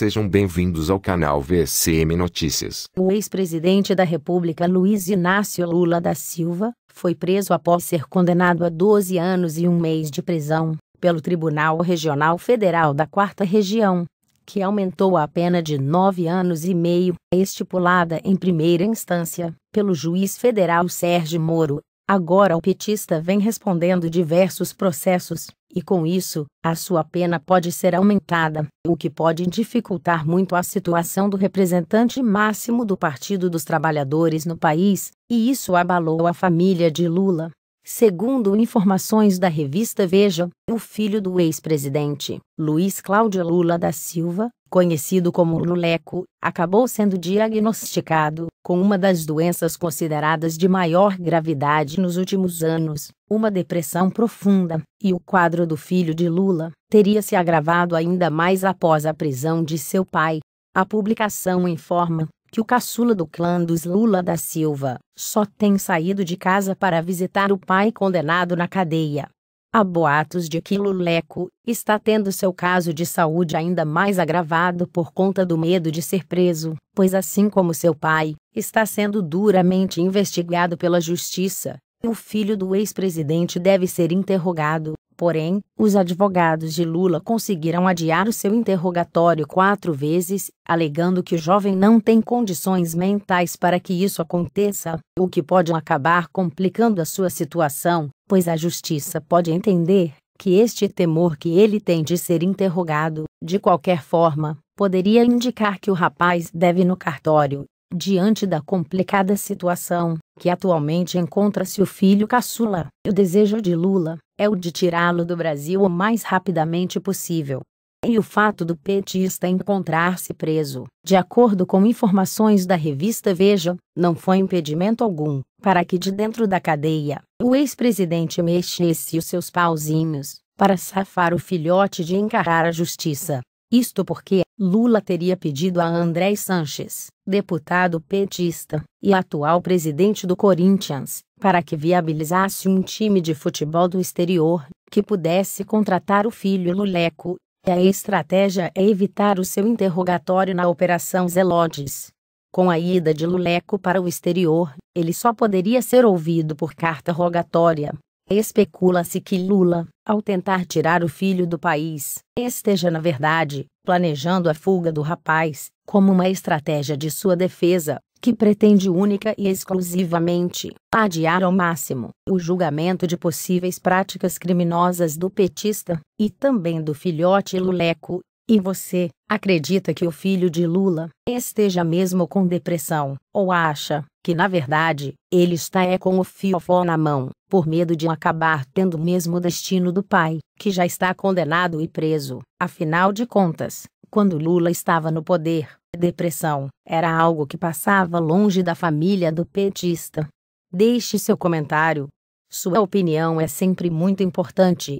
Sejam bem-vindos ao canal VCM Notícias. O ex-presidente da República Luiz Inácio Lula da Silva foi preso após ser condenado a 12 anos e um mês de prisão pelo Tribunal Regional Federal da Quarta Região, que aumentou a pena de nove anos e meio, estipulada em primeira instância pelo juiz federal Sérgio Moro. Agora o petista vem respondendo diversos processos e com isso, a sua pena pode ser aumentada, o que pode dificultar muito a situação do representante máximo do Partido dos Trabalhadores no país, e isso abalou a família de Lula. Segundo informações da revista Veja, o filho do ex-presidente, Luiz Cláudio Lula da Silva, conhecido como Luleco, acabou sendo diagnosticado com uma das doenças consideradas de maior gravidade nos últimos anos, uma depressão profunda, e o quadro do filho de Lula teria se agravado ainda mais após a prisão de seu pai. A publicação informa que o caçula do clã dos Lula da Silva só tem saído de casa para visitar o pai condenado na cadeia. Há boatos de que Luleco está tendo seu caso de saúde ainda mais agravado por conta do medo de ser preso, pois assim como seu pai, está sendo duramente investigado pela justiça. O filho do ex-presidente deve ser interrogado Porém, os advogados de Lula conseguiram adiar o seu interrogatório quatro vezes, alegando que o jovem não tem condições mentais para que isso aconteça, o que pode acabar complicando a sua situação, pois a justiça pode entender que este temor que ele tem de ser interrogado, de qualquer forma, poderia indicar que o rapaz deve no cartório Diante da complicada situação que atualmente encontra-se o filho caçula, o desejo de Lula é o de tirá-lo do Brasil o mais rapidamente possível. E o fato do petista encontrar-se preso, de acordo com informações da revista Veja, não foi impedimento algum para que de dentro da cadeia o ex-presidente mexesse os seus pauzinhos para safar o filhote de encarar a justiça. Isto porque Lula teria pedido a André Sanches, deputado petista e atual presidente do Corinthians, para que viabilizasse um time de futebol do exterior, que pudesse contratar o filho Luleco, e a estratégia é evitar o seu interrogatório na Operação Zelotes. Com a ida de Luleco para o exterior, ele só poderia ser ouvido por carta rogatória, Especula-se que Lula, ao tentar tirar o filho do país, esteja, na verdade, planejando a fuga do rapaz, como uma estratégia de sua defesa, que pretende única e exclusivamente adiar ao máximo o julgamento de possíveis práticas criminosas do petista e também do filhote Luleco, e você, acredita que o filho de Lula esteja mesmo com depressão, ou acha que na verdade ele está é com o fiofó na mão, por medo de acabar tendo o mesmo destino do pai, que já está condenado e preso? Afinal de contas, quando Lula estava no poder, depressão era algo que passava longe da família do petista. Deixe seu comentário. Sua opinião é sempre muito importante